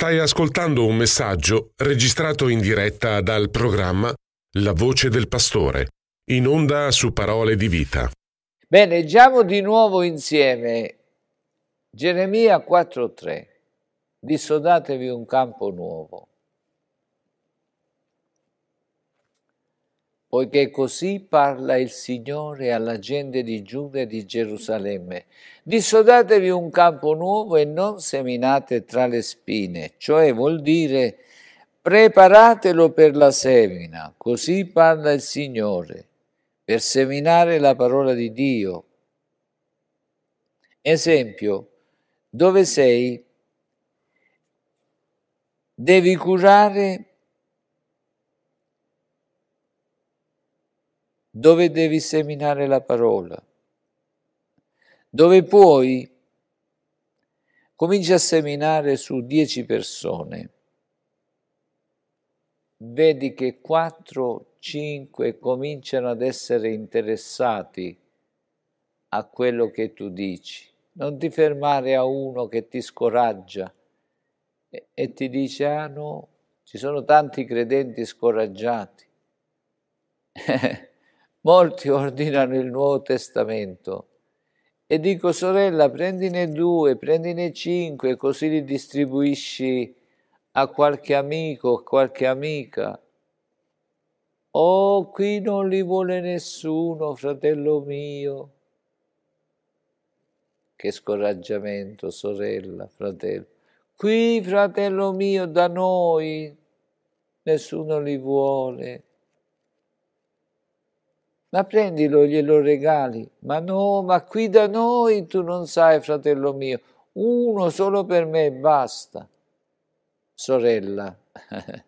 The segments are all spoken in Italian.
Stai ascoltando un messaggio registrato in diretta dal programma La voce del pastore, in onda su parole di vita. Bene, leggiamo di nuovo insieme Geremia 4.3. Dissodatevi un campo nuovo, poiché così parla il Signore alla gente di Giuda e di Gerusalemme. Dissodatevi un campo nuovo e non seminate tra le spine, cioè vuol dire preparatelo per la semina, così parla il Signore, per seminare la parola di Dio. Esempio, dove sei? Devi curare dove devi seminare la parola, dove puoi comincia a seminare su dieci persone, vedi che quattro, cinque cominciano ad essere interessati a quello che tu dici. Non ti fermare a uno che ti scoraggia e, e ti dice, ah no, ci sono tanti credenti scoraggiati. Eh, Molti ordinano il Nuovo Testamento e dico sorella prendine due, prendine cinque, così li distribuisci a qualche amico, a qualche amica. Oh, qui non li vuole nessuno, fratello mio. Che scoraggiamento, sorella, fratello. Qui, fratello mio, da noi nessuno li vuole. Ma prendilo, glielo regali. Ma no, ma qui da noi tu non sai, fratello mio, uno solo per me e basta. Sorella,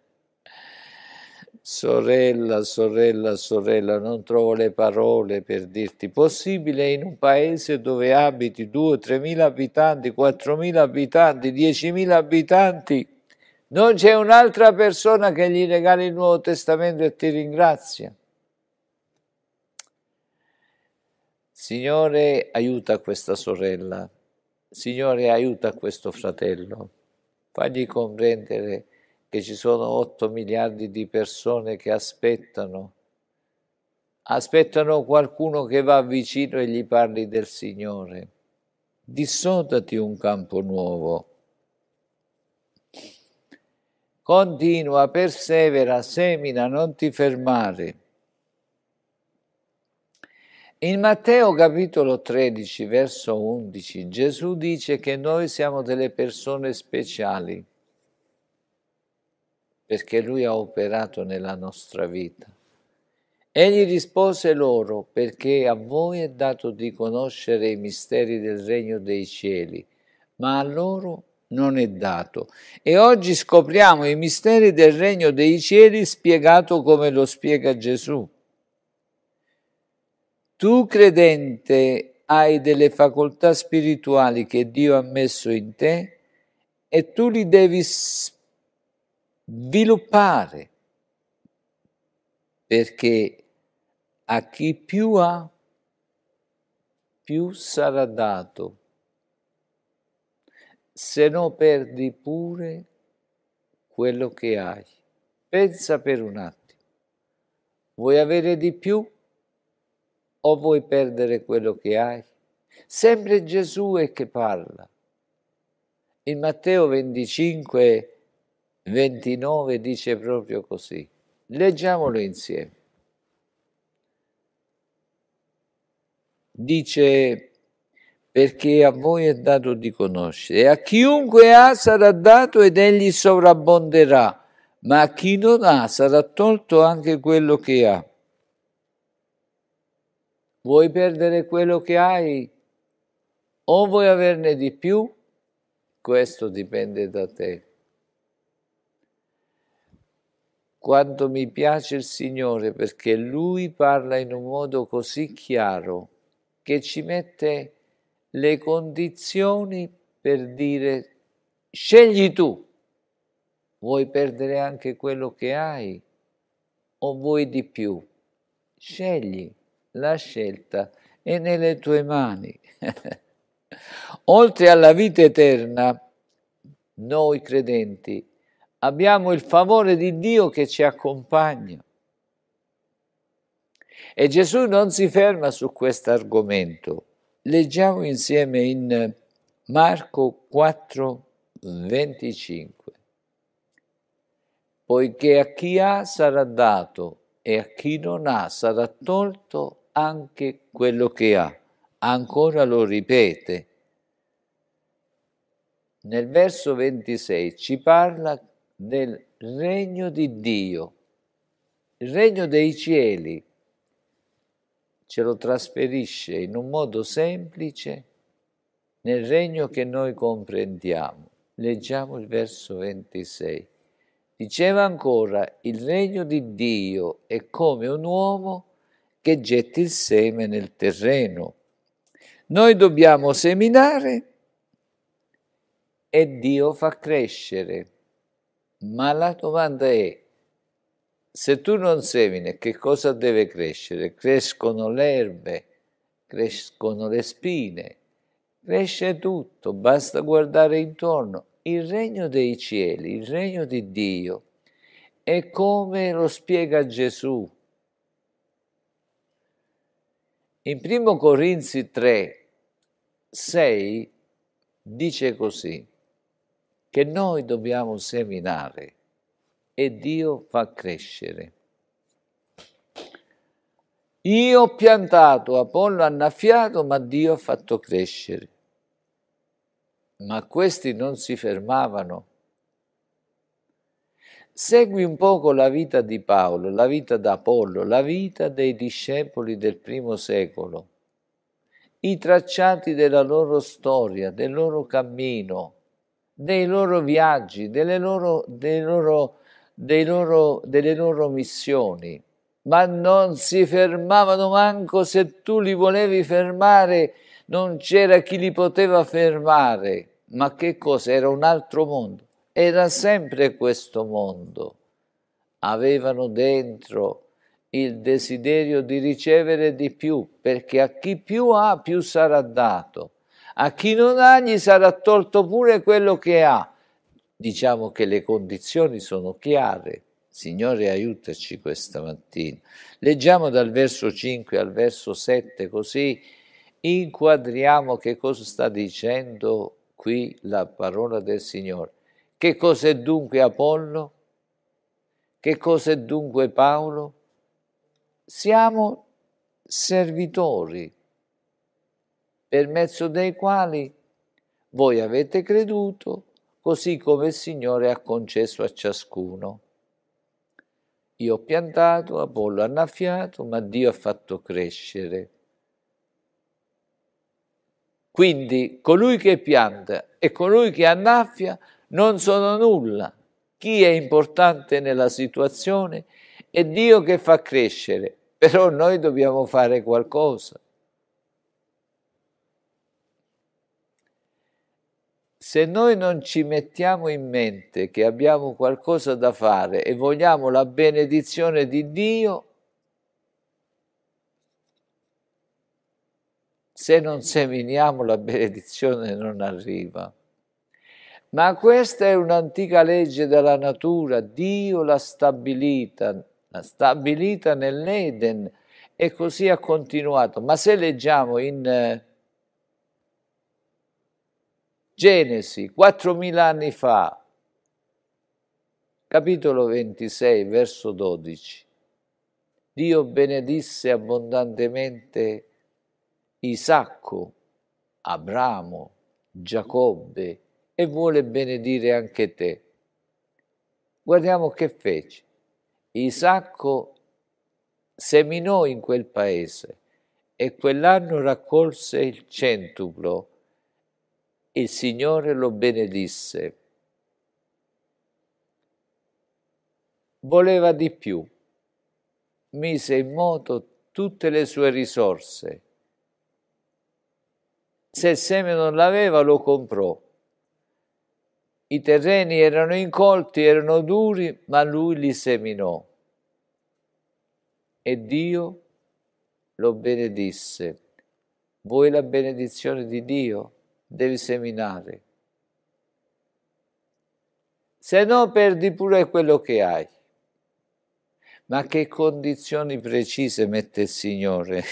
sorella, sorella, sorella, non trovo le parole per dirti. Possibile in un paese dove abiti 2-3 mila abitanti, 4 mila abitanti, 10 mila abitanti, non c'è un'altra persona che gli regali il Nuovo Testamento e ti ringrazia. Signore, aiuta questa sorella. Signore, aiuta questo fratello. Fagli comprendere che ci sono 8 miliardi di persone che aspettano. Aspettano qualcuno che va vicino e gli parli del Signore. Dissodati un campo nuovo. Continua, persevera, semina, non ti fermare. In Matteo capitolo 13, verso 11, Gesù dice che noi siamo delle persone speciali perché lui ha operato nella nostra vita. Egli rispose loro, perché a voi è dato di conoscere i misteri del regno dei cieli, ma a loro non è dato. E oggi scopriamo i misteri del regno dei cieli spiegato come lo spiega Gesù tu credente hai delle facoltà spirituali che Dio ha messo in te e tu li devi sviluppare perché a chi più ha più sarà dato se no perdi pure quello che hai pensa per un attimo vuoi avere di più o vuoi perdere quello che hai? Sempre Gesù è che parla. In Matteo 25, 29 dice proprio così. Leggiamolo insieme. Dice, perché a voi è dato di conoscere, e a chiunque ha sarà dato ed egli sovrabbonderà, ma a chi non ha sarà tolto anche quello che ha. Vuoi perdere quello che hai o vuoi averne di più? Questo dipende da te. Quanto mi piace il Signore perché Lui parla in un modo così chiaro che ci mette le condizioni per dire scegli tu, vuoi perdere anche quello che hai o vuoi di più? Scegli la scelta è nelle tue mani. Oltre alla vita eterna, noi credenti abbiamo il favore di Dio che ci accompagna. E Gesù non si ferma su questo argomento. Leggiamo insieme in Marco 4, 25. Poiché a chi ha sarà dato e a chi non ha sarà tolto anche quello che ha, ancora lo ripete. Nel verso 26 ci parla del regno di Dio, il regno dei cieli, ce lo trasferisce in un modo semplice nel regno che noi comprendiamo. Leggiamo il verso 26. Diceva ancora, il regno di Dio è come un uomo che getti il seme nel terreno. Noi dobbiamo seminare e Dio fa crescere. Ma la domanda è, se tu non semini, che cosa deve crescere? Crescono le erbe, crescono le spine, cresce tutto, basta guardare intorno. Il regno dei cieli, il regno di Dio, è come lo spiega Gesù, in 1 Corinzi 3, 6 dice così, che noi dobbiamo seminare e Dio fa crescere. Io ho piantato, Apollo ha annaffiato, ma Dio ha fatto crescere. Ma questi non si fermavano Segui un poco la vita di Paolo, la vita d'Apollo, la vita dei discepoli del primo secolo, i tracciati della loro storia, del loro cammino, dei loro viaggi, delle loro, dei loro, dei loro, delle loro missioni. Ma non si fermavano manco se tu li volevi fermare, non c'era chi li poteva fermare. Ma che cosa? Era un altro mondo. Era sempre questo mondo. Avevano dentro il desiderio di ricevere di più, perché a chi più ha, più sarà dato. A chi non ha, gli sarà tolto pure quello che ha. Diciamo che le condizioni sono chiare. Signore, aiutaci questa mattina. Leggiamo dal verso 5 al verso 7, così inquadriamo che cosa sta dicendo qui la parola del Signore. Che cos'è dunque Apollo? Che cos'è dunque Paolo? Siamo servitori per mezzo dei quali voi avete creduto, così come il Signore ha concesso a ciascuno. Io ho piantato, Apollo ha annaffiato, ma Dio ha fatto crescere. Quindi colui che pianta e colui che annaffia non sono nulla. Chi è importante nella situazione è Dio che fa crescere, però noi dobbiamo fare qualcosa. Se noi non ci mettiamo in mente che abbiamo qualcosa da fare e vogliamo la benedizione di Dio, se non seminiamo la benedizione non arriva. Ma questa è un'antica legge della natura, Dio l'ha stabilita, l'ha stabilita nell'Eden e così ha continuato. Ma se leggiamo in eh, Genesi, 4.000 anni fa, capitolo 26, verso 12, Dio benedisse abbondantemente Isacco, Abramo, Giacobbe, e vuole benedire anche te. Guardiamo che fece. Isacco seminò in quel paese e quell'anno raccolse il centuplo. Il Signore lo benedisse. Voleva di più. Mise in moto tutte le sue risorse. Se il seme non l'aveva, lo comprò i terreni erano incolti, erano duri, ma lui li seminò. E Dio lo benedisse. Vuoi la benedizione di Dio? Devi seminare. Se no perdi pure quello che hai. Ma che condizioni precise mette il Signore?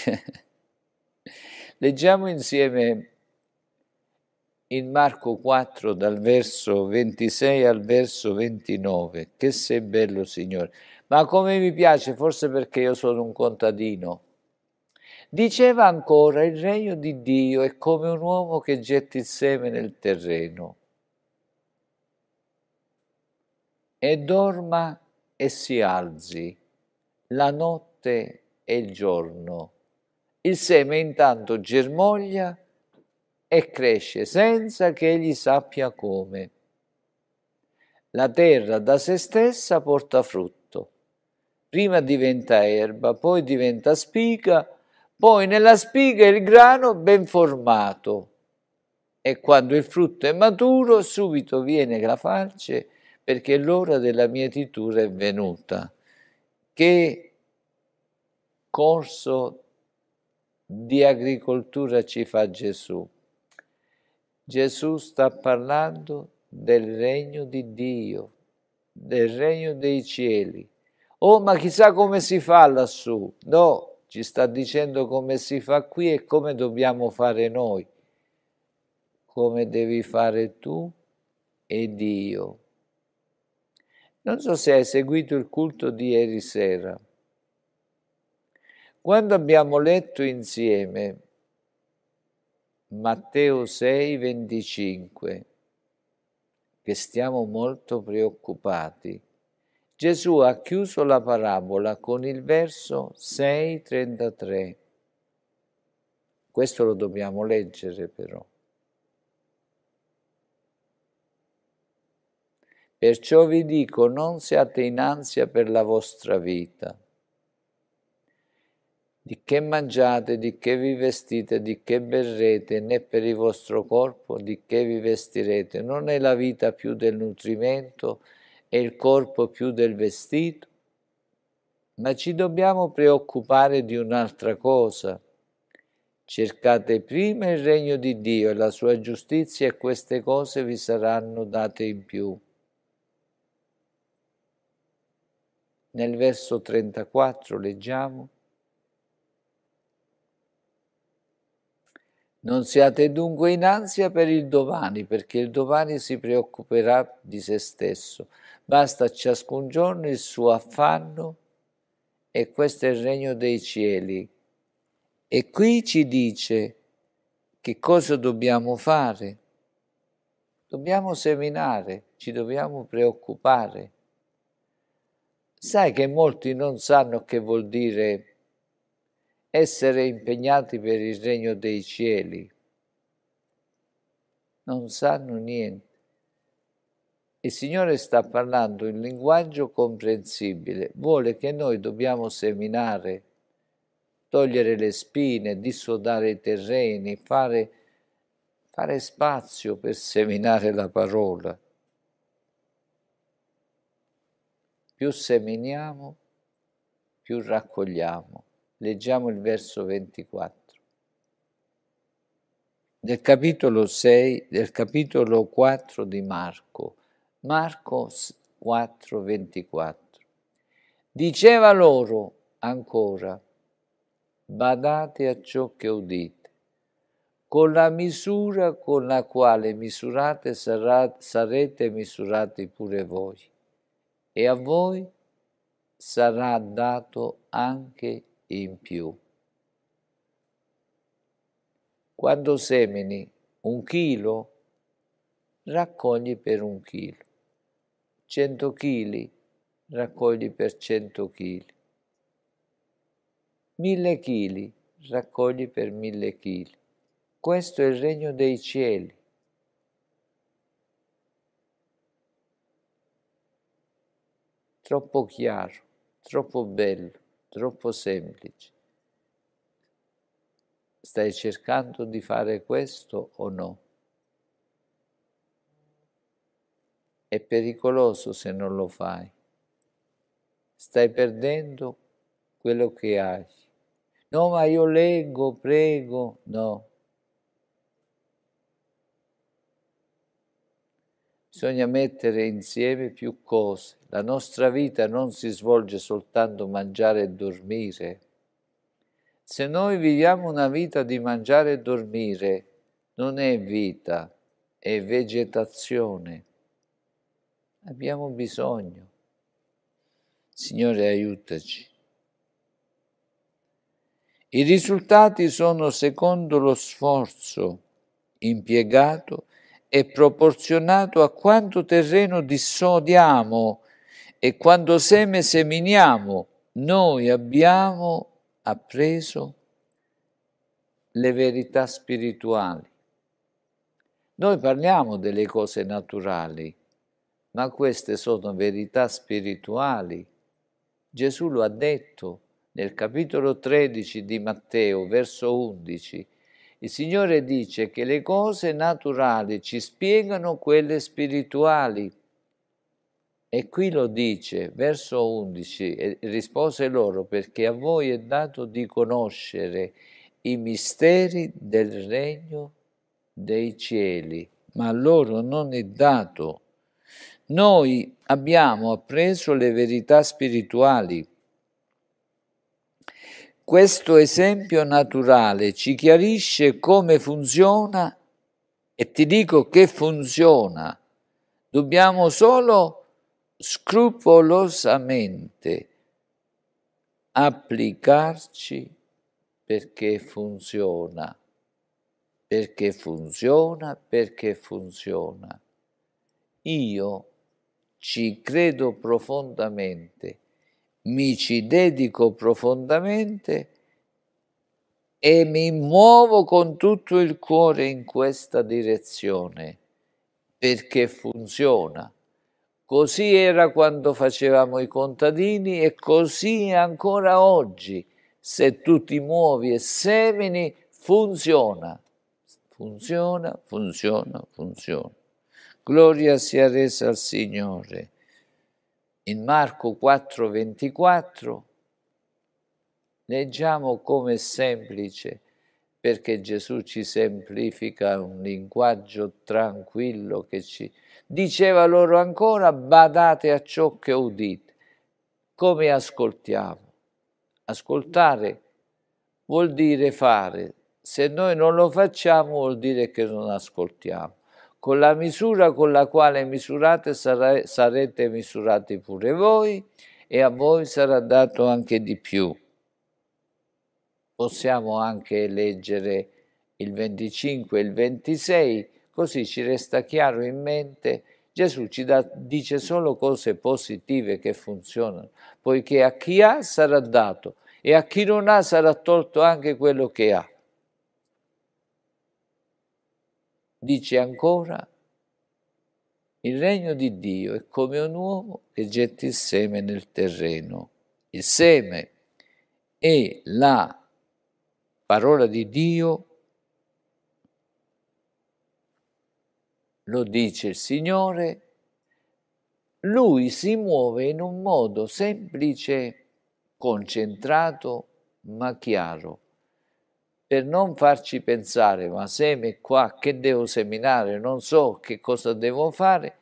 Leggiamo insieme in Marco 4 dal verso 26 al verso 29. Che sei bello Signore. Ma come mi piace, forse perché io sono un contadino. Diceva ancora, il regno di Dio è come un uomo che getta il seme nel terreno e dorma e si alzi la notte e il giorno. Il seme intanto germoglia e cresce senza che egli sappia come. La terra da se stessa porta frutto. Prima diventa erba, poi diventa spiga, poi nella spiga il grano ben formato. E quando il frutto è maturo, subito viene la falce, perché l'ora della mietitura è venuta. Che corso di agricoltura ci fa Gesù? Gesù sta parlando del regno di Dio, del regno dei cieli. Oh, ma chissà come si fa lassù. No, ci sta dicendo come si fa qui e come dobbiamo fare noi. Come devi fare tu e Dio. Non so se hai seguito il culto di ieri sera. Quando abbiamo letto insieme Matteo 6, 25, che stiamo molto preoccupati. Gesù ha chiuso la parabola con il verso 6, 33. Questo lo dobbiamo leggere però. Perciò vi dico, non siate in ansia per la vostra vita di che mangiate, di che vi vestite, di che berrete, né per il vostro corpo di che vi vestirete. Non è la vita più del nutrimento e il corpo più del vestito? Ma ci dobbiamo preoccupare di un'altra cosa. Cercate prima il regno di Dio e la sua giustizia e queste cose vi saranno date in più. Nel verso 34 leggiamo Non siate dunque in ansia per il domani, perché il domani si preoccuperà di se stesso. Basta ciascun giorno il suo affanno e questo è il regno dei cieli. E qui ci dice che cosa dobbiamo fare. Dobbiamo seminare, ci dobbiamo preoccupare. Sai che molti non sanno che vuol dire essere impegnati per il regno dei cieli. Non sanno niente. Il Signore sta parlando in linguaggio comprensibile, vuole che noi dobbiamo seminare, togliere le spine, dissodare i terreni, fare, fare spazio per seminare la parola. Più seminiamo, più raccogliamo. Leggiamo il verso 24 del capitolo 6, del capitolo 4 di Marco. Marco 4, 24. Diceva loro ancora, badate a ciò che udite. Con la misura con la quale misurate sarà, sarete misurati pure voi, e a voi sarà dato anche in più. Quando semini un chilo, raccogli per un chilo. 100 chili, raccogli per cento chili. Mille chili, raccogli per mille chili. Questo è il regno dei cieli. Troppo chiaro, troppo bello troppo semplici. Stai cercando di fare questo o no? È pericoloso se non lo fai. Stai perdendo quello che hai. No, ma io leggo, prego. No, Bisogna mettere insieme più cose. La nostra vita non si svolge soltanto mangiare e dormire. Se noi viviamo una vita di mangiare e dormire, non è vita, è vegetazione. Abbiamo bisogno. Signore, aiutaci. I risultati sono secondo lo sforzo impiegato è proporzionato a quanto terreno dissodiamo e quanto seme seminiamo, noi abbiamo appreso le verità spirituali. Noi parliamo delle cose naturali, ma queste sono verità spirituali. Gesù lo ha detto nel capitolo 13 di Matteo, verso 11, il Signore dice che le cose naturali ci spiegano quelle spirituali. E qui lo dice, verso 11, e rispose loro perché a voi è dato di conoscere i misteri del regno dei cieli, ma a loro non è dato. Noi abbiamo appreso le verità spirituali questo esempio naturale ci chiarisce come funziona e ti dico che funziona. Dobbiamo solo scrupolosamente applicarci perché funziona, perché funziona, perché funziona. Io ci credo profondamente mi ci dedico profondamente e mi muovo con tutto il cuore in questa direzione perché funziona. Così era quando facevamo i contadini e così ancora oggi. Se tu ti muovi e semini, funziona. Funziona, funziona, funziona. Gloria sia resa al Signore. In Marco 4:24 leggiamo come è semplice, perché Gesù ci semplifica un linguaggio tranquillo che ci diceva loro ancora badate a ciò che udite, come ascoltiamo. Ascoltare vuol dire fare, se noi non lo facciamo vuol dire che non ascoltiamo con la misura con la quale misurate sare, sarete misurati pure voi e a voi sarà dato anche di più. Possiamo anche leggere il 25 e il 26, così ci resta chiaro in mente Gesù ci da, dice solo cose positive che funzionano, poiché a chi ha sarà dato e a chi non ha sarà tolto anche quello che ha. dice ancora, il regno di Dio è come un uomo che getta il seme nel terreno. Il seme è la parola di Dio, lo dice il Signore, lui si muove in un modo semplice, concentrato ma chiaro per non farci pensare ma seme qua, che devo seminare, non so che cosa devo fare,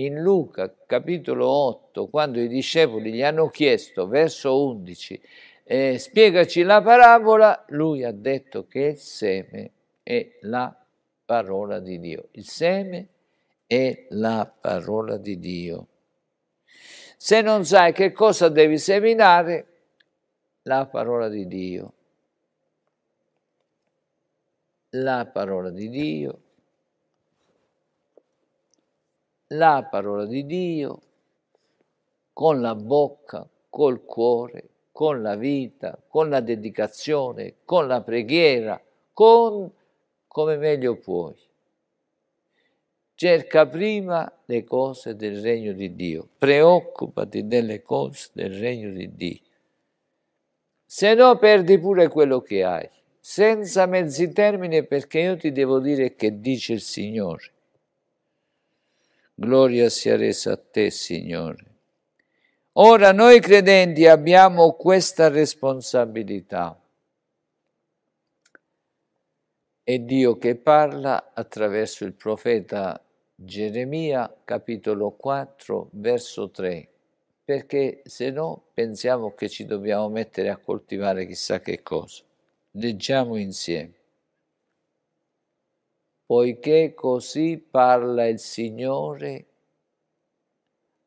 in Luca capitolo 8, quando i discepoli gli hanno chiesto, verso 11, eh, spiegaci la parabola, lui ha detto che il seme è la parola di Dio. Il seme è la parola di Dio. Se non sai che cosa devi seminare, la parola di Dio la parola di Dio, la parola di Dio con la bocca, col cuore, con la vita, con la dedicazione, con la preghiera, con come meglio puoi. Cerca prima le cose del regno di Dio, preoccupati delle cose del regno di Dio, se no perdi pure quello che hai senza mezzi termini perché io ti devo dire che dice il Signore. Gloria sia resa a te, Signore. Ora noi credenti abbiamo questa responsabilità. È Dio che parla attraverso il profeta Geremia, capitolo 4, verso 3, perché se no pensiamo che ci dobbiamo mettere a coltivare chissà che cosa. Leggiamo insieme. Poiché così parla il Signore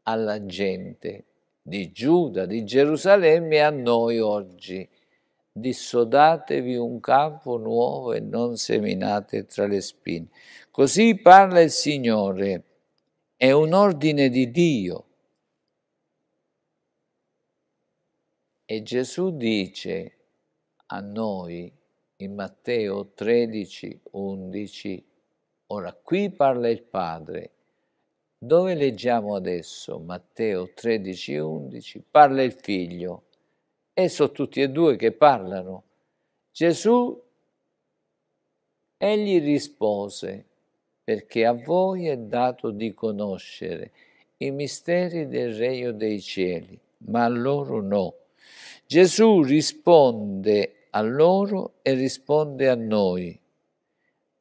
alla gente di Giuda, di Gerusalemme e a noi oggi. Dissodatevi un campo nuovo e non seminate tra le spine. Così parla il Signore, è un ordine di Dio. E Gesù dice, a noi in Matteo 13, 11. Ora qui parla il Padre. Dove leggiamo adesso Matteo 13, 11? Parla il Figlio. E sono tutti e due che parlano. Gesù, egli rispose, perché a voi è dato di conoscere i misteri del regno dei cieli, ma a loro no. Gesù risponde a loro e risponde a noi.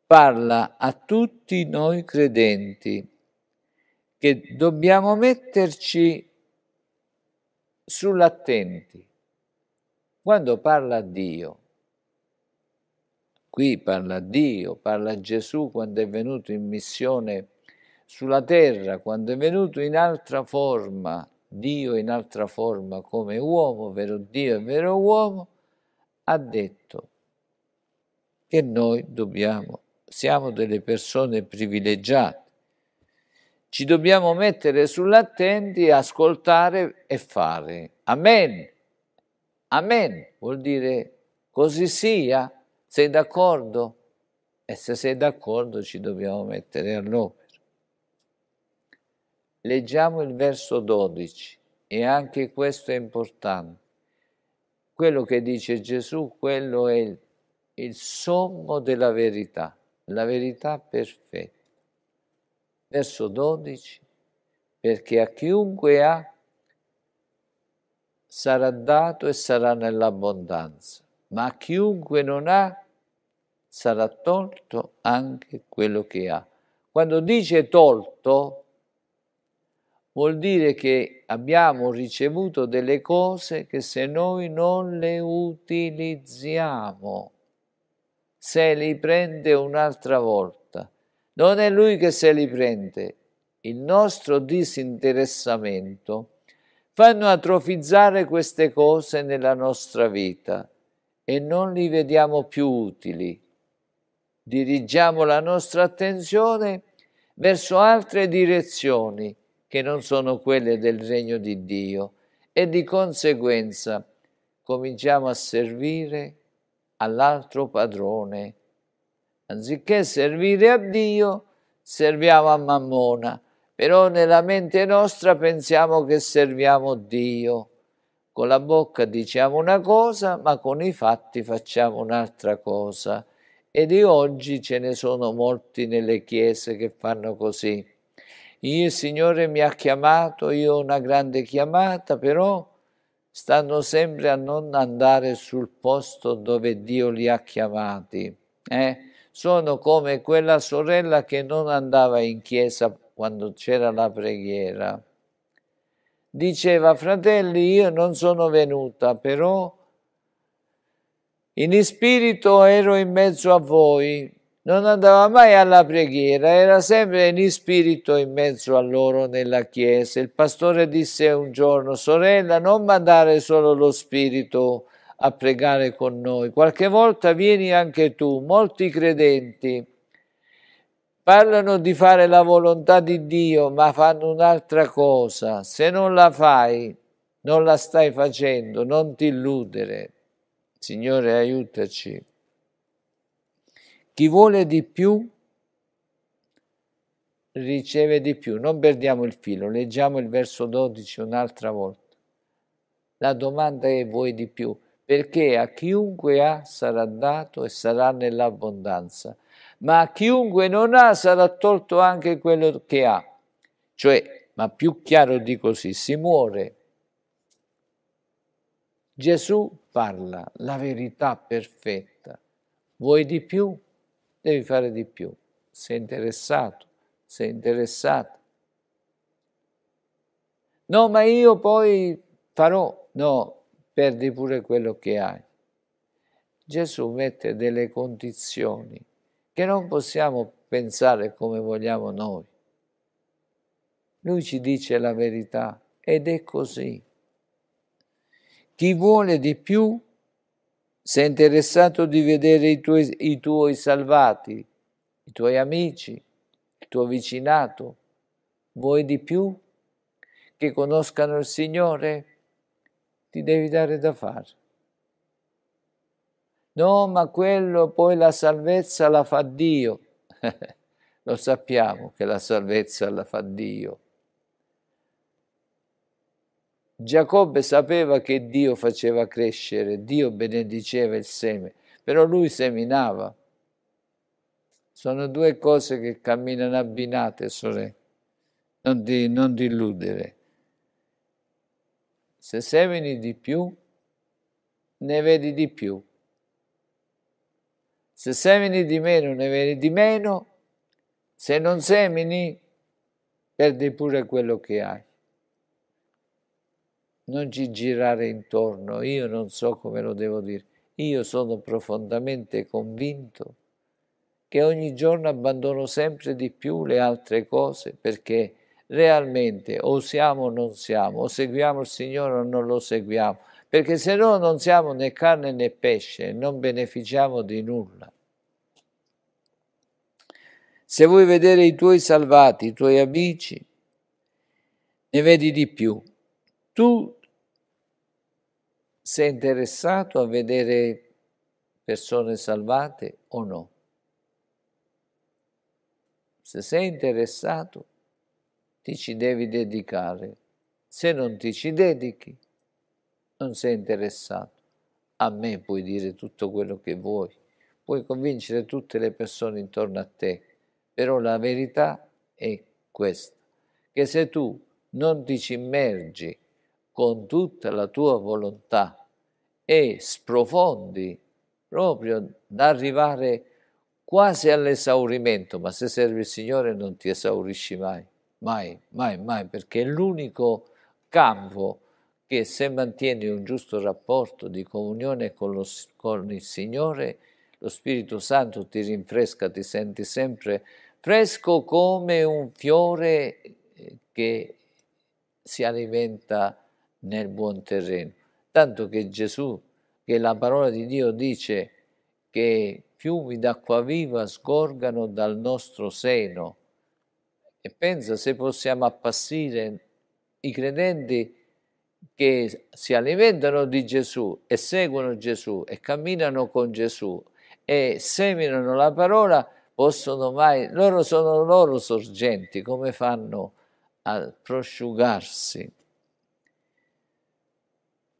Parla a tutti noi credenti che dobbiamo metterci sull'attenti. Quando parla Dio, qui parla Dio, parla Gesù quando è venuto in missione sulla terra, quando è venuto in altra forma, Dio in altra forma come uomo, vero Dio e vero uomo, ha detto che noi dobbiamo, siamo delle persone privilegiate, ci dobbiamo mettere sull'attenti, ascoltare e fare. Amen. Amen vuol dire così sia, sei d'accordo? E se sei d'accordo ci dobbiamo mettere all'opera. Leggiamo il verso 12 e anche questo è importante quello che dice Gesù, quello è il, il sommo della verità, la verità perfetta. Verso 12, perché a chiunque ha sarà dato e sarà nell'abbondanza, ma a chiunque non ha sarà tolto anche quello che ha. Quando dice tolto, vuol dire che abbiamo ricevuto delle cose che se noi non le utilizziamo, se li prende un'altra volta. Non è lui che se li prende, il nostro disinteressamento fanno atrofizzare queste cose nella nostra vita e non li vediamo più utili. Dirigiamo la nostra attenzione verso altre direzioni che non sono quelle del regno di Dio e di conseguenza cominciamo a servire all'altro padrone. Anziché servire a Dio, serviamo a Mammona, però nella mente nostra pensiamo che serviamo Dio. Con la bocca diciamo una cosa, ma con i fatti facciamo un'altra cosa. E di oggi ce ne sono molti nelle chiese che fanno così il Signore mi ha chiamato, io ho una grande chiamata, però stanno sempre a non andare sul posto dove Dio li ha chiamati. Eh? Sono come quella sorella che non andava in chiesa quando c'era la preghiera. Diceva, fratelli, io non sono venuta, però in spirito ero in mezzo a voi, non andava mai alla preghiera, era sempre in spirito in mezzo a loro nella chiesa. Il pastore disse un giorno, sorella, non mandare solo lo spirito a pregare con noi, qualche volta vieni anche tu, molti credenti. Parlano di fare la volontà di Dio, ma fanno un'altra cosa. Se non la fai, non la stai facendo, non ti illudere. Signore, aiutaci. Chi vuole di più riceve di più. Non perdiamo il filo, leggiamo il verso 12 un'altra volta. La domanda è vuoi di più? Perché a chiunque ha sarà dato e sarà nell'abbondanza, ma a chiunque non ha sarà tolto anche quello che ha. Cioè, ma più chiaro di così, si muore. Gesù parla la verità perfetta. Vuoi di più? devi fare di più. Sei interessato, sei interessata. No, ma io poi farò. No, perdi pure quello che hai. Gesù mette delle condizioni che non possiamo pensare come vogliamo noi. Lui ci dice la verità ed è così. Chi vuole di più sei interessato di vedere i tuoi, i tuoi salvati, i tuoi amici, il tuo vicinato? Vuoi di più? Che conoscano il Signore? Ti devi dare da fare. No, ma quello poi la salvezza la fa Dio. Lo sappiamo che la salvezza la fa Dio. Giacobbe sapeva che Dio faceva crescere, Dio benediceva il seme, però lui seminava. Sono due cose che camminano abbinate, sorelle, non, di, non illudere. Se semini di più, ne vedi di più. Se semini di meno, ne vedi di meno. Se non semini, perdi pure quello che hai non ci girare intorno, io non so come lo devo dire, io sono profondamente convinto che ogni giorno abbandono sempre di più le altre cose perché realmente o siamo o non siamo, o seguiamo il Signore o non lo seguiamo, perché se no non siamo né carne né pesce, non beneficiamo di nulla. Se vuoi vedere i tuoi salvati, i tuoi amici, ne vedi di più, tu sei interessato a vedere persone salvate o no. Se sei interessato, ti ci devi dedicare. Se non ti ci dedichi, non sei interessato. A me puoi dire tutto quello che vuoi, puoi convincere tutte le persone intorno a te, però la verità è questa, che se tu non ti ci immergi con tutta la tua volontà e sprofondi proprio da arrivare quasi all'esaurimento, ma se servi il Signore non ti esaurisci mai, mai, mai, mai, perché è l'unico campo che se mantieni un giusto rapporto di comunione con, lo, con il Signore, lo Spirito Santo ti rinfresca, ti senti sempre fresco come un fiore eh, che si alimenta nel buon terreno. Tanto che Gesù, che la parola di Dio dice che fiumi d'acqua viva sgorgano dal nostro seno. E pensa se possiamo appassire i credenti che si alimentano di Gesù e seguono Gesù e camminano con Gesù e seminano la parola, possono mai, loro sono loro sorgenti, come fanno a prosciugarsi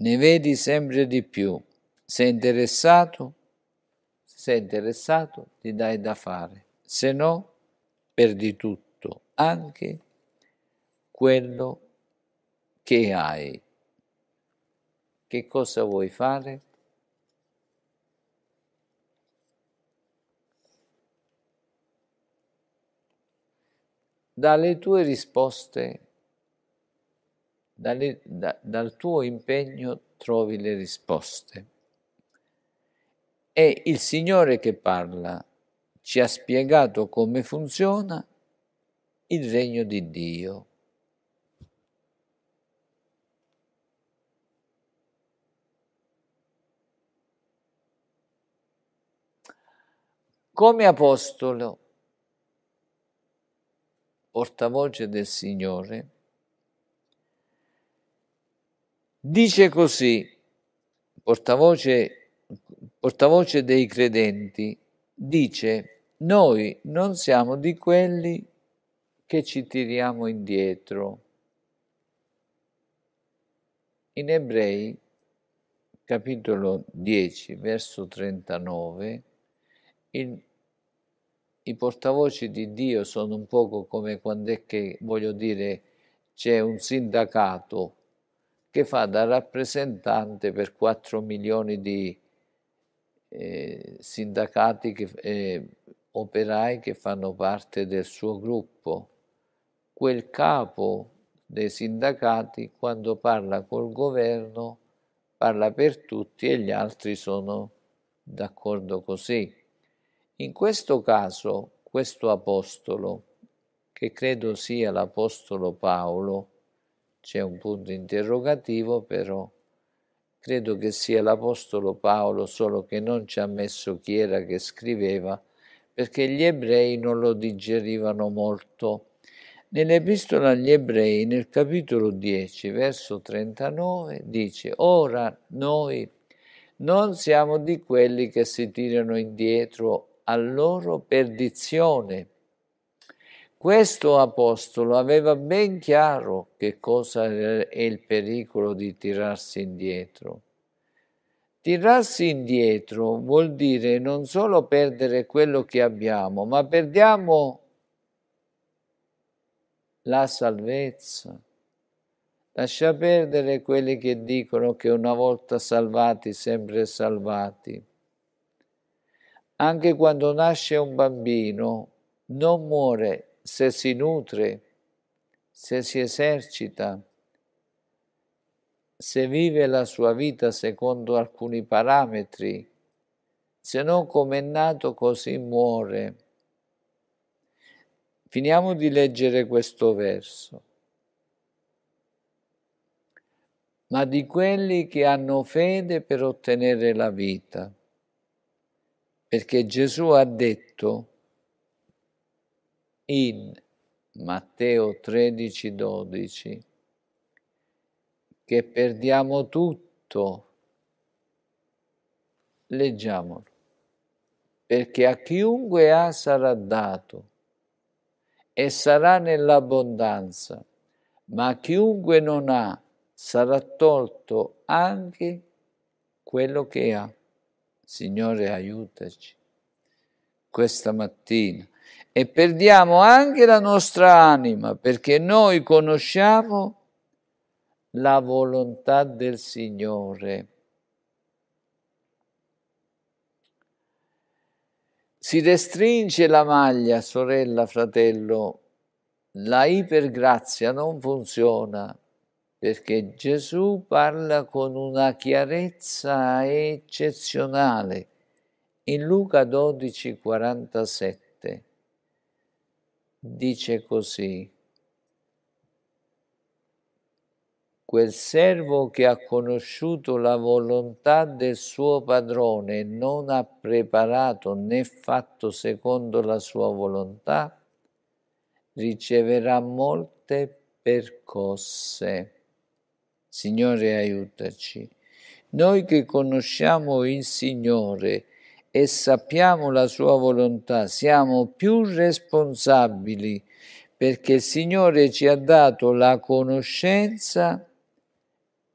ne vedi sempre di più. Se interessato, se interessato ti dai da fare, se no perdi tutto, anche quello che hai. Che cosa vuoi fare? Dalle tue risposte dalle, da, dal tuo impegno trovi le risposte. È il Signore che parla, ci ha spiegato come funziona il regno di Dio. Come apostolo, portavoce del Signore, Dice così, portavoce, portavoce dei credenti, dice, noi non siamo di quelli che ci tiriamo indietro. In Ebrei, capitolo 10, verso 39, il, i portavoci di Dio sono un poco come quando è che, voglio dire, c'è un sindacato che fa da rappresentante per 4 milioni di eh, sindacati che, eh, operai che fanno parte del suo gruppo. Quel capo dei sindacati quando parla col governo parla per tutti e gli altri sono d'accordo così. In questo caso questo apostolo, che credo sia l'apostolo Paolo, c'è un punto interrogativo, però credo che sia l'Apostolo Paolo solo che non ci ha messo chi era che scriveva, perché gli ebrei non lo digerivano molto. Nell'epistola agli ebrei, nel capitolo 10, verso 39, dice, ora noi non siamo di quelli che si tirano indietro a loro perdizione, questo apostolo aveva ben chiaro che cosa è il pericolo di tirarsi indietro. Tirarsi indietro vuol dire non solo perdere quello che abbiamo, ma perdiamo la salvezza. Lascia perdere quelli che dicono che una volta salvati, sempre salvati. Anche quando nasce un bambino, non muore, se si nutre, se si esercita, se vive la sua vita secondo alcuni parametri, se no come è nato così muore. Finiamo di leggere questo verso. Ma di quelli che hanno fede per ottenere la vita. Perché Gesù ha detto, in Matteo 13, 12 che perdiamo tutto. Leggiamolo. Perché a chiunque ha sarà dato e sarà nell'abbondanza, ma a chiunque non ha sarà tolto anche quello che ha. Signore, aiutaci questa mattina e perdiamo anche la nostra anima perché noi conosciamo la volontà del Signore. Si restringe la maglia, sorella, fratello, la ipergrazia non funziona perché Gesù parla con una chiarezza eccezionale in Luca 12, 47 dice così, quel servo che ha conosciuto la volontà del suo padrone e non ha preparato né fatto secondo la sua volontà, riceverà molte percosse. Signore, aiutaci. Noi che conosciamo il Signore, e sappiamo la sua volontà, siamo più responsabili perché il Signore ci ha dato la conoscenza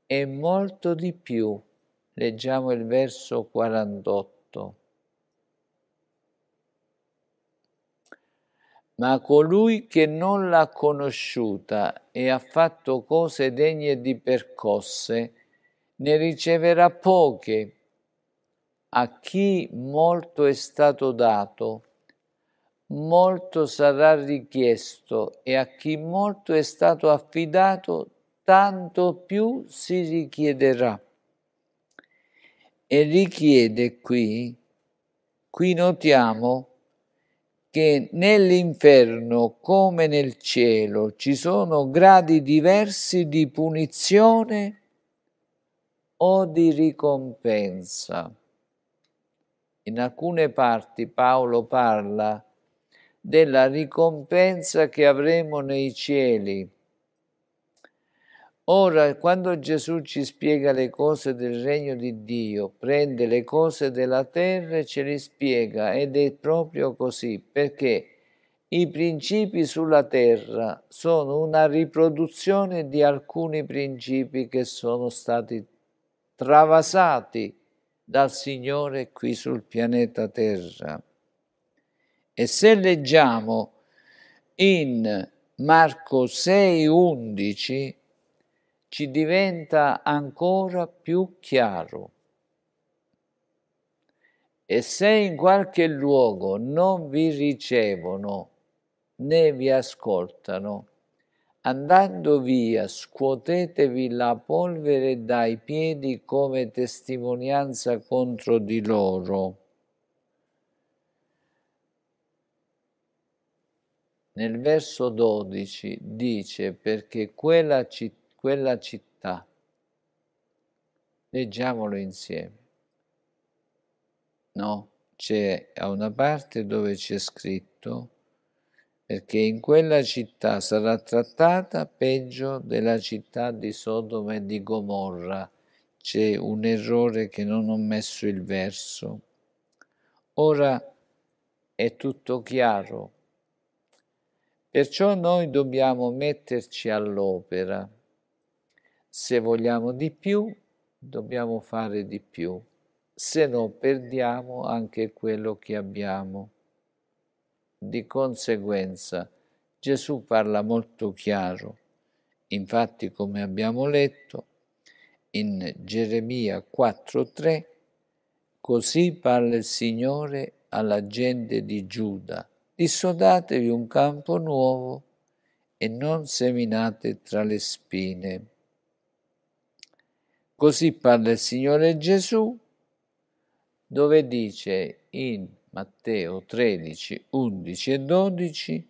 e molto di più. Leggiamo il verso 48. Ma colui che non l'ha conosciuta e ha fatto cose degne di percosse, ne riceverà poche a chi molto è stato dato, molto sarà richiesto e a chi molto è stato affidato, tanto più si richiederà. E richiede qui, qui notiamo che nell'inferno come nel cielo ci sono gradi diversi di punizione o di ricompensa. In alcune parti Paolo parla della ricompensa che avremo nei cieli. Ora, quando Gesù ci spiega le cose del regno di Dio, prende le cose della terra e ce le spiega, ed è proprio così, perché i principi sulla terra sono una riproduzione di alcuni principi che sono stati travasati dal Signore qui sul pianeta Terra. E se leggiamo in Marco 6:11 ci diventa ancora più chiaro. E se in qualche luogo non vi ricevono né vi ascoltano, Andando via, scuotetevi la polvere dai piedi come testimonianza contro di loro. Nel verso 12 dice perché quella, citt quella città, leggiamolo insieme, no, c'è a una parte dove c'è scritto perché in quella città sarà trattata peggio della città di Sodoma e di Gomorra. C'è un errore che non ho messo il verso. Ora è tutto chiaro. Perciò noi dobbiamo metterci all'opera. Se vogliamo di più, dobbiamo fare di più, se no perdiamo anche quello che abbiamo. Di conseguenza Gesù parla molto chiaro. Infatti, come abbiamo letto in Geremia 4:3, così parla il Signore alla gente di Giuda. Dissodatevi un campo nuovo e non seminate tra le spine. Così parla il Signore Gesù, dove dice in Matteo 13, 11 e 12,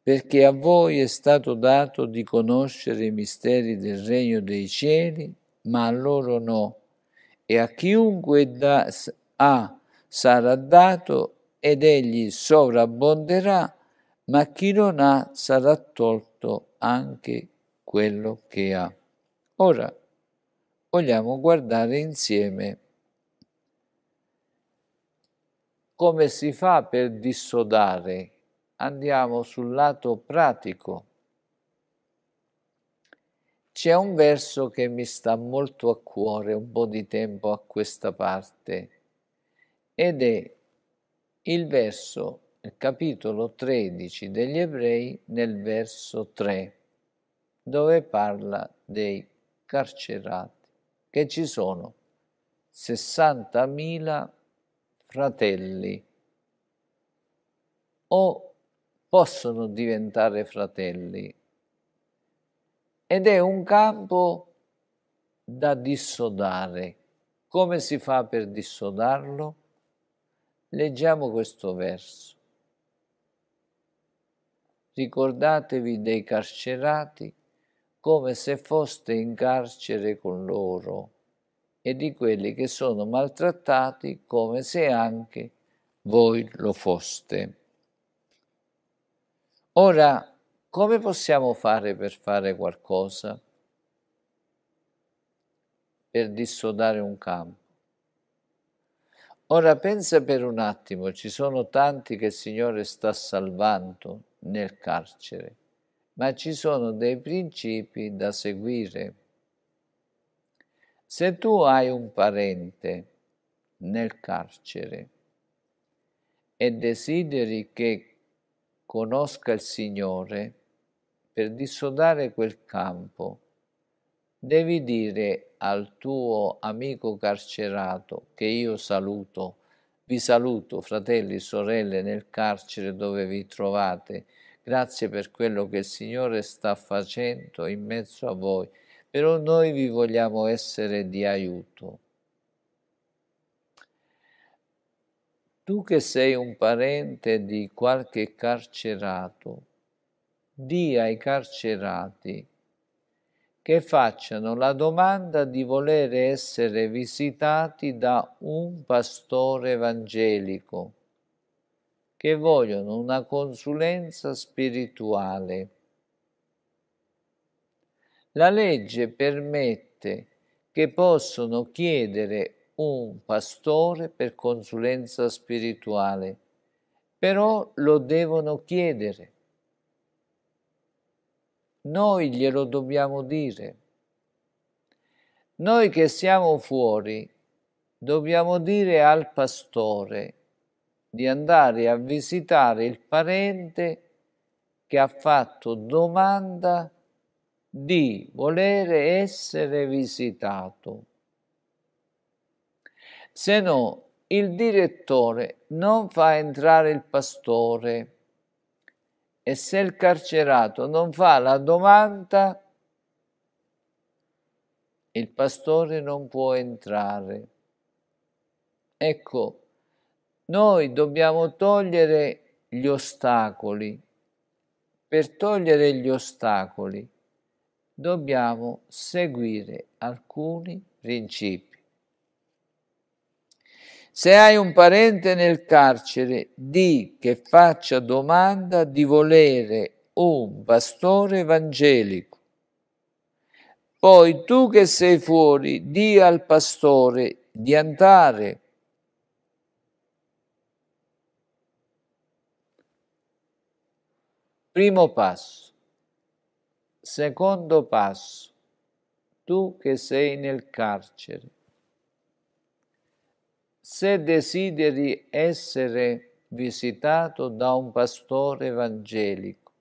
perché a voi è stato dato di conoscere i misteri del regno dei cieli, ma a loro no, e a chiunque da, ha sarà dato ed egli sovrabbonderà, ma chi non ha sarà tolto anche quello che ha. Ora vogliamo guardare insieme Come si fa per dissodare? Andiamo sul lato pratico. C'è un verso che mi sta molto a cuore un po' di tempo a questa parte ed è il verso, il capitolo 13 degli ebrei nel verso 3 dove parla dei carcerati che ci sono 60.000 fratelli o possono diventare fratelli ed è un campo da dissodare. Come si fa per dissodarlo? Leggiamo questo verso. Ricordatevi dei carcerati come se foste in carcere con loro e di quelli che sono maltrattati come se anche voi lo foste. Ora, come possiamo fare per fare qualcosa? Per dissodare un campo. Ora pensa per un attimo, ci sono tanti che il Signore sta salvando nel carcere, ma ci sono dei principi da seguire se tu hai un parente nel carcere e desideri che conosca il Signore, per dissodare quel campo, devi dire al tuo amico carcerato che io saluto, vi saluto fratelli, sorelle nel carcere dove vi trovate, grazie per quello che il Signore sta facendo in mezzo a voi però noi vi vogliamo essere di aiuto. Tu che sei un parente di qualche carcerato, di ai carcerati che facciano la domanda di volere essere visitati da un pastore evangelico, che vogliono una consulenza spirituale la legge permette che possono chiedere un pastore per consulenza spirituale, però lo devono chiedere. Noi glielo dobbiamo dire. Noi che siamo fuori dobbiamo dire al pastore di andare a visitare il parente che ha fatto domanda di volere essere visitato. Se no, il direttore non fa entrare il pastore e se il carcerato non fa la domanda, il pastore non può entrare. Ecco, noi dobbiamo togliere gli ostacoli. Per togliere gli ostacoli dobbiamo seguire alcuni principi. Se hai un parente nel carcere, di che faccia domanda di volere un pastore evangelico. Poi tu che sei fuori, di al pastore di andare. Primo passo Secondo passo, tu che sei nel carcere, se desideri essere visitato da un pastore evangelico,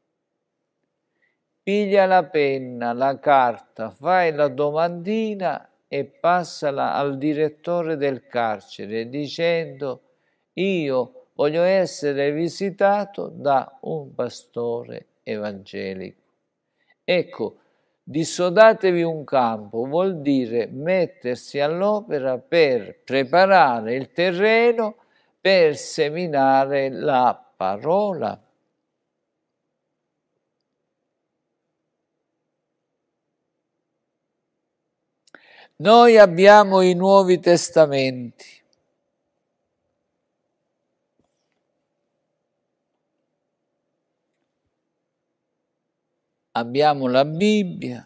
piglia la penna, la carta, fai la domandina e passala al direttore del carcere dicendo io voglio essere visitato da un pastore evangelico. Ecco, dissodatevi un campo vuol dire mettersi all'opera per preparare il terreno per seminare la parola. Noi abbiamo i Nuovi Testamenti abbiamo la Bibbia,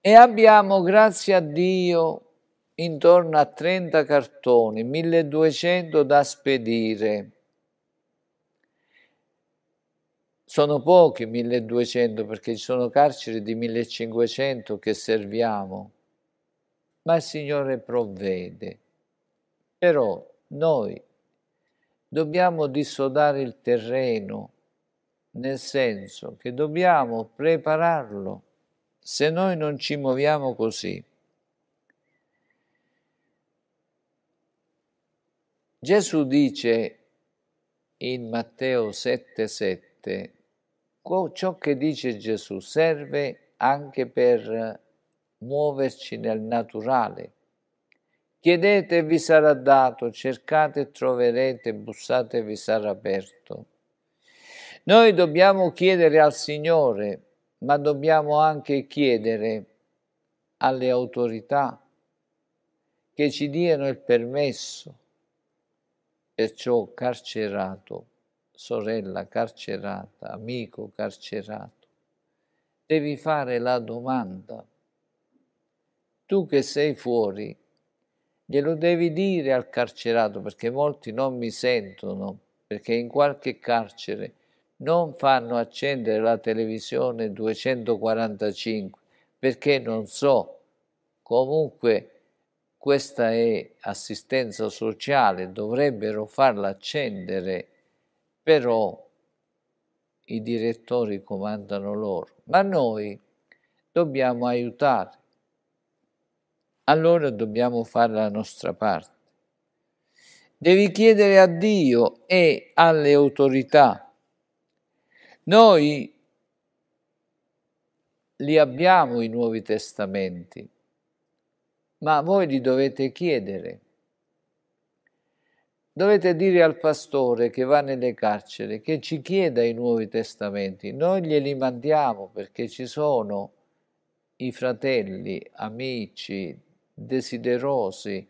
e abbiamo, grazie a Dio, intorno a 30 cartoni, 1200 da spedire. Sono pochi 1200 perché ci sono carceri di 1500 che serviamo, ma il Signore provvede. Però noi dobbiamo dissodare il terreno, nel senso che dobbiamo prepararlo. Se noi non ci muoviamo così, Gesù dice in Matteo 7:7 ciò che dice Gesù serve anche per muoverci nel naturale, Chiedete e vi sarà dato, cercate e troverete, bussate e vi sarà aperto. Noi dobbiamo chiedere al Signore, ma dobbiamo anche chiedere alle autorità che ci diano il permesso. Perciò carcerato, sorella carcerata, amico carcerato, devi fare la domanda. Tu che sei fuori, glielo devi dire al carcerato perché molti non mi sentono, perché in qualche carcere non fanno accendere la televisione 245 perché non so. Comunque questa è assistenza sociale, dovrebbero farla accendere, però i direttori comandano loro. Ma noi dobbiamo aiutare allora dobbiamo fare la nostra parte. Devi chiedere a Dio e alle autorità. Noi li abbiamo i Nuovi Testamenti, ma voi li dovete chiedere. Dovete dire al pastore che va nelle carceri che ci chieda i Nuovi Testamenti. Noi glieli mandiamo perché ci sono i fratelli, amici, desiderosi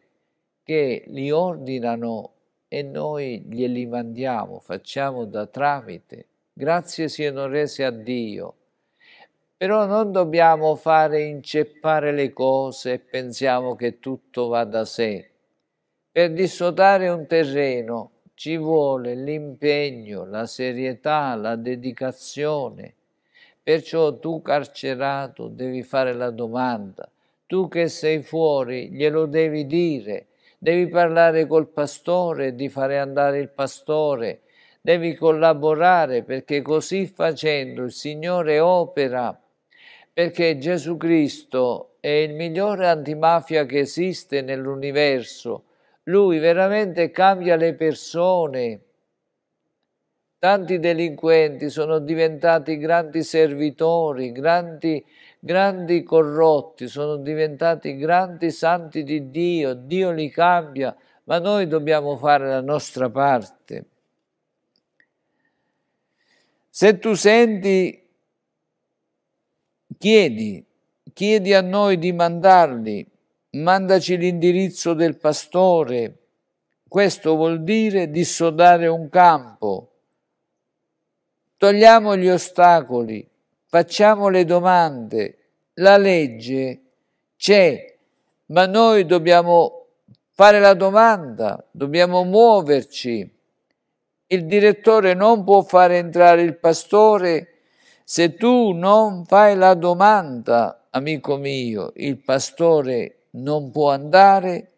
che li ordinano e noi glieli mandiamo, facciamo da tramite. Grazie siano rese a Dio. Però non dobbiamo fare inceppare le cose e pensiamo che tutto va da sé. Per dissodare un terreno ci vuole l'impegno, la serietà, la dedicazione. Perciò tu carcerato devi fare la domanda, tu che sei fuori glielo devi dire, devi parlare col pastore di fare andare il pastore, devi collaborare perché così facendo il Signore opera, perché Gesù Cristo è il migliore antimafia che esiste nell'universo, lui veramente cambia le persone tanti delinquenti sono diventati grandi servitori, grandi, grandi, corrotti, sono diventati grandi santi di Dio, Dio li cambia, ma noi dobbiamo fare la nostra parte. Se tu senti, chiedi, chiedi a noi di mandarli, mandaci l'indirizzo del pastore. Questo vuol dire dissodare un campo Togliamo gli ostacoli, facciamo le domande. La legge c'è, ma noi dobbiamo fare la domanda, dobbiamo muoverci. Il direttore non può fare entrare il pastore se tu non fai la domanda, amico mio, il pastore non può andare,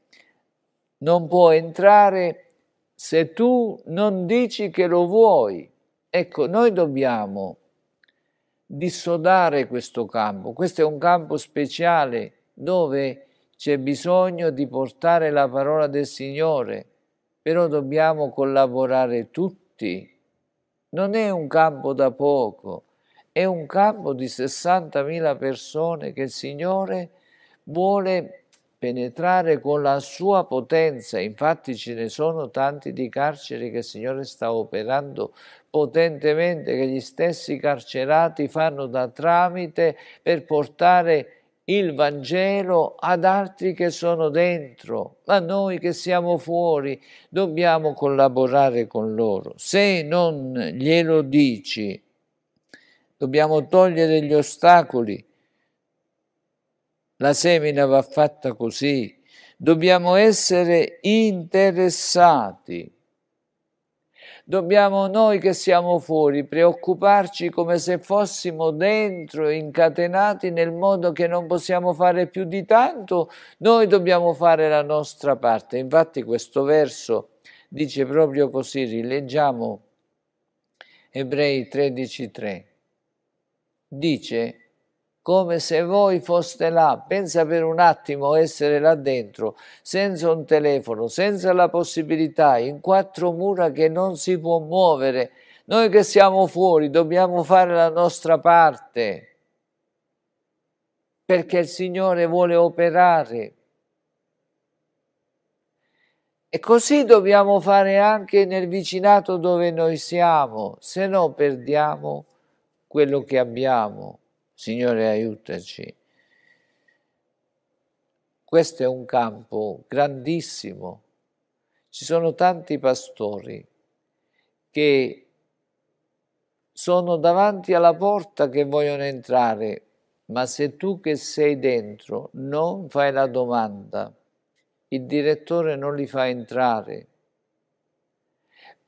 non può entrare se tu non dici che lo vuoi. Ecco, noi dobbiamo dissodare questo campo. Questo è un campo speciale dove c'è bisogno di portare la parola del Signore, però dobbiamo collaborare tutti. Non è un campo da poco, è un campo di 60.000 persone che il Signore vuole penetrare con la sua potenza. Infatti ce ne sono tanti di carceri che il Signore sta operando potentemente, che gli stessi carcerati fanno da tramite per portare il Vangelo ad altri che sono dentro, ma noi che siamo fuori dobbiamo collaborare con loro. Se non glielo dici, dobbiamo togliere gli ostacoli la semina va fatta così. Dobbiamo essere interessati. Dobbiamo noi che siamo fuori preoccuparci come se fossimo dentro, incatenati nel modo che non possiamo fare più di tanto. Noi dobbiamo fare la nostra parte. Infatti questo verso dice proprio così, rileggiamo Ebrei 13.3. Dice come se voi foste là. Pensa per un attimo essere là dentro, senza un telefono, senza la possibilità, in quattro mura che non si può muovere. Noi che siamo fuori dobbiamo fare la nostra parte perché il Signore vuole operare. E così dobbiamo fare anche nel vicinato dove noi siamo, se no perdiamo quello che abbiamo. Signore aiutaci. Questo è un campo grandissimo. Ci sono tanti pastori che sono davanti alla porta che vogliono entrare, ma se tu che sei dentro non fai la domanda, il direttore non li fa entrare,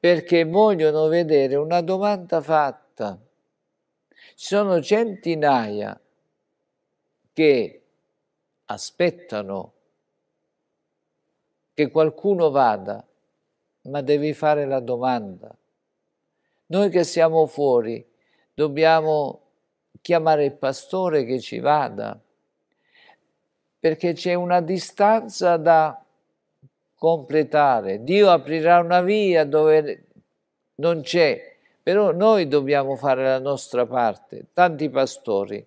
perché vogliono vedere una domanda fatta sono centinaia che aspettano che qualcuno vada, ma devi fare la domanda. Noi che siamo fuori dobbiamo chiamare il pastore che ci vada, perché c'è una distanza da completare. Dio aprirà una via dove non c'è però noi dobbiamo fare la nostra parte. Tanti pastori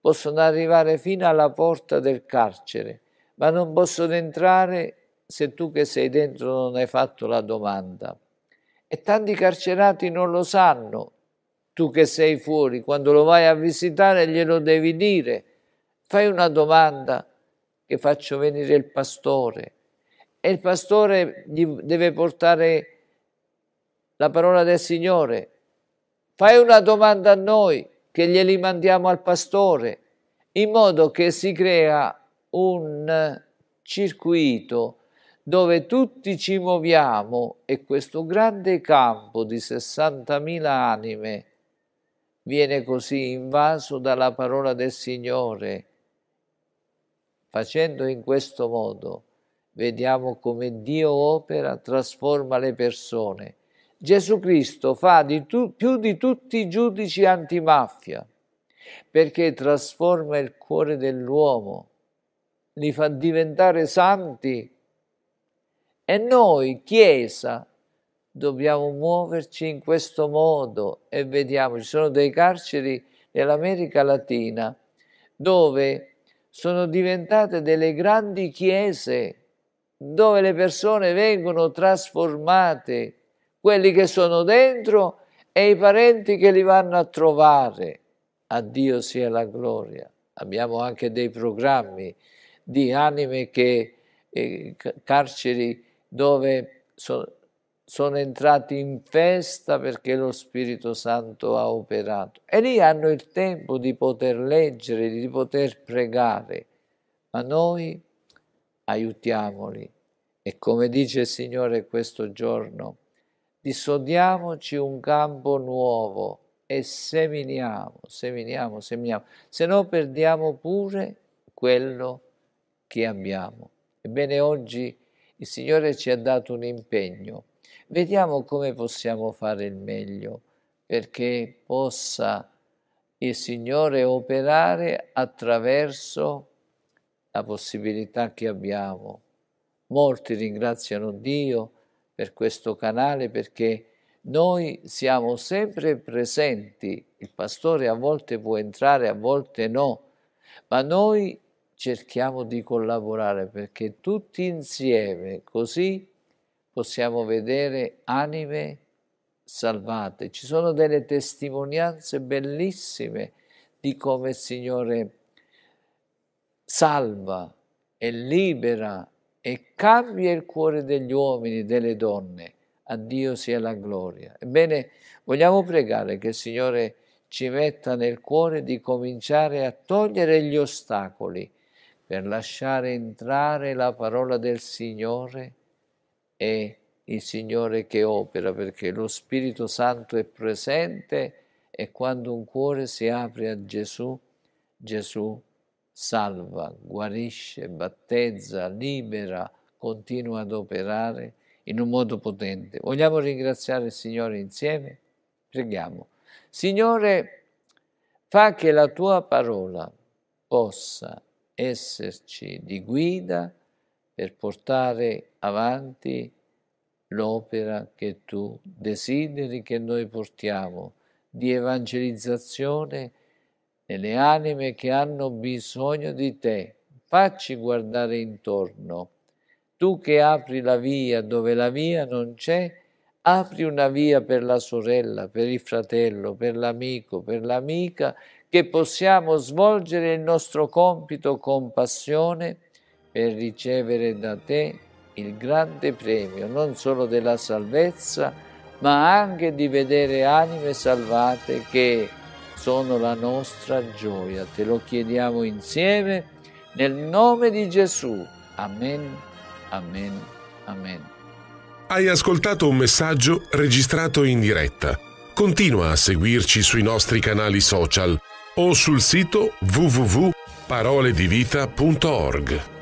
possono arrivare fino alla porta del carcere, ma non possono entrare se tu che sei dentro non hai fatto la domanda. E tanti carcerati non lo sanno, tu che sei fuori, quando lo vai a visitare glielo devi dire. Fai una domanda che faccio venire il pastore e il pastore gli deve portare la parola del Signore. Fai una domanda a noi che glieli mandiamo al pastore, in modo che si crea un circuito dove tutti ci muoviamo e questo grande campo di 60.000 anime viene così invaso dalla parola del Signore. Facendo in questo modo, vediamo come Dio opera, trasforma le persone Gesù Cristo fa di tu, più di tutti i giudici antimafia, perché trasforma il cuore dell'uomo, li fa diventare santi. E noi, Chiesa, dobbiamo muoverci in questo modo e vediamo, ci sono dei carceri nell'America Latina dove sono diventate delle grandi chiese, dove le persone vengono trasformate quelli che sono dentro e i parenti che li vanno a trovare. A Dio sia la gloria. Abbiamo anche dei programmi di anime che eh, carceri dove so, sono entrati in festa perché lo Spirito Santo ha operato e lì hanno il tempo di poter leggere, di poter pregare, ma noi aiutiamoli e come dice il Signore questo giorno, Dissodiamoci un campo nuovo e seminiamo, seminiamo, seminiamo, se no perdiamo pure quello che abbiamo. Ebbene oggi il Signore ci ha dato un impegno. Vediamo come possiamo fare il meglio perché possa il Signore operare attraverso la possibilità che abbiamo. Molti ringraziano Dio per questo canale perché noi siamo sempre presenti, il pastore a volte può entrare, a volte no, ma noi cerchiamo di collaborare perché tutti insieme così possiamo vedere anime salvate. Ci sono delle testimonianze bellissime di come il Signore salva e libera e cambia il cuore degli uomini, e delle donne. A Dio sia la gloria. Ebbene, vogliamo pregare che il Signore ci metta nel cuore di cominciare a togliere gli ostacoli per lasciare entrare la parola del Signore e il Signore che opera, perché lo Spirito Santo è presente e quando un cuore si apre a Gesù, Gesù salva, guarisce, battezza, libera, continua ad operare in un modo potente. Vogliamo ringraziare il Signore insieme? Preghiamo. Signore, fa che la tua parola possa esserci di guida per portare avanti l'opera che tu desideri che noi portiamo di evangelizzazione nelle anime che hanno bisogno di te. Facci guardare intorno. Tu che apri la via dove la via non c'è, apri una via per la sorella, per il fratello, per l'amico, per l'amica, che possiamo svolgere il nostro compito con passione per ricevere da te il grande premio, non solo della salvezza, ma anche di vedere anime salvate che sono la nostra gioia. Te lo chiediamo insieme nel nome di Gesù. Amen, amen, amen. Hai ascoltato un messaggio registrato in diretta. Continua a seguirci sui nostri canali social o sul sito www.paroledivita.org.